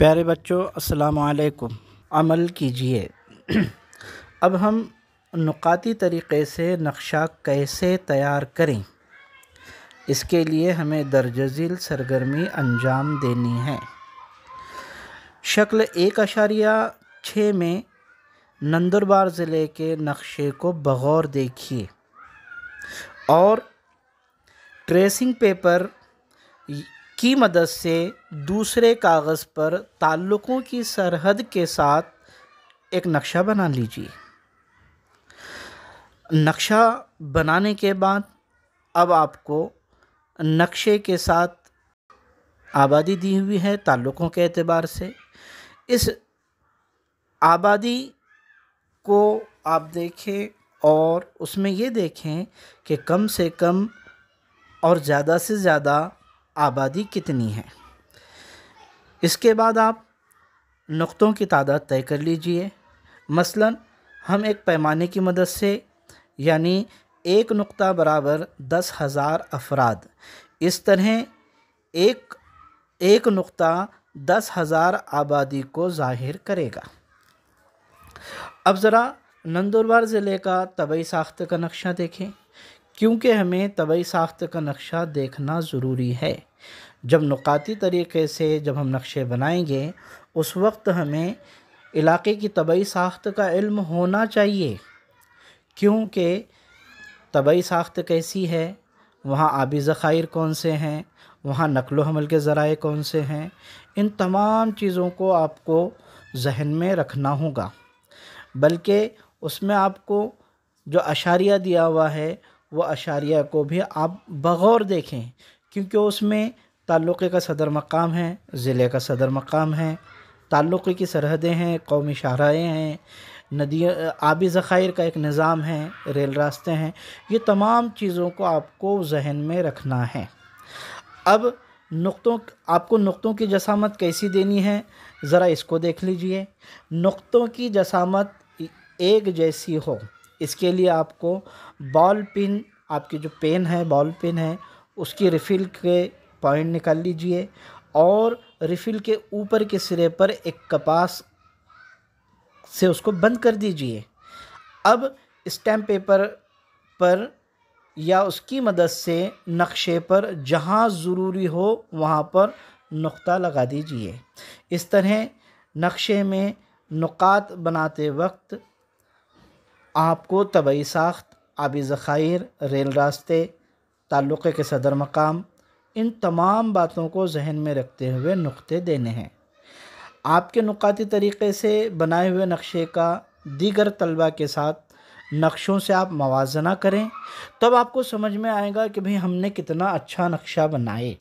प्यारे बच्चों वालेकुम अमल कीजिए अब हम नुकाती तरीक़े से नक्शा कैसे तैयार करें इसके लिए हमें दर्ज झील सरगर्मी अंजाम देनी है शक्ल एक अशारिया छः में नंदुरबार ज़िले के नक्शे को बगौर देखिए और ट्रेसिंग पेपर की मदद से दूसरे कागज़ पर ताल्लुक़ों की सरहद के साथ एक नक्शा बना लीजिए नक्शा बनाने के बाद अब आपको नक्शे के साथ आबादी दी हुई है ताल्लुक़ों के अतबार से इस आबादी को आप देखें और उसमें ये देखें कि कम से कम और ज़्यादा से ज़्यादा आबादी कितनी है इसके बाद आप नुक़ों की तादाद तय कर लीजिए मसलन हम एक पैमाने की मदद से यानी एक नुक्ता बराबर दस हज़ार अफराद इस तरह एक एक नुक्ता दस हज़ार आबादी को ज़ाहिर करेगा अब ज़रा नंदुरबार ज़िले का तबई साख्त का नक्शा देखें क्योंकि हमें तबई साख्त का नक्शा देखना ज़रूरी है जब नुकाती तरीके से जब हम नक्शे बनाएंगे उस वक्त हमें इलाके की तबई साख्त का इल्म होना चाहिए क्योंकि तबई साख्त कैसी है वहाँ आबी ज़ख़ाइर कौन से हैं वहाँ नकल हमल के ज़राए कौन से हैं इन तमाम चीज़ों को आपको जहन में रखना होगा बल्कि उसमें आपको जो अशारिया दिया हुआ है व अशारिया को भी आप बग़ौर देखें क्योंकि उसमें ताल्लुक़े का सदर मकाम है ज़िले का सदर मकाम है ताल्लुक़े की सरहदें हैं कौमी शाहरा हैं नदी आबी ज़ख़ाइर का एक निज़ाम है रेल रास्ते हैं ये तमाम चीज़ों को आपको जहन में रखना है अब नुक़ों आपको नुक़ों की जसामत कैसी देनी है ज़रा इसको देख लीजिए नुक़ों की जसामत एक जैसी हो इसके लिए आपको बॉल पिन आपकी जो पेन है बॉल पिन है उसकी रिफ़िल के पॉइंट निकाल लीजिए और रिफ़िल के ऊपर के सिरे पर एक कपास से उसको बंद कर दीजिए अब स्टैम्प पेपर पर या उसकी मदद से नक्शे पर जहाँ ज़रूरी हो वहाँ पर नुक़ा लगा दीजिए इस तरह नक्शे में नुकात बनाते वक्त आपको तबई साख्त आबी ज़ख़ायर रेल रास्ते ताल्लुक़ के सदर मकाम इन तमाम बातों को जहन में रखते हुए नुक़े देने हैं आपके नुकाती तरीक़े से बनाए हुए नक्शे का दीगर तलबा के साथ नक्शों से आप मवाजना करें तब आपको समझ में आएगा कि भाई हमने कितना अच्छा नक्शा बनाए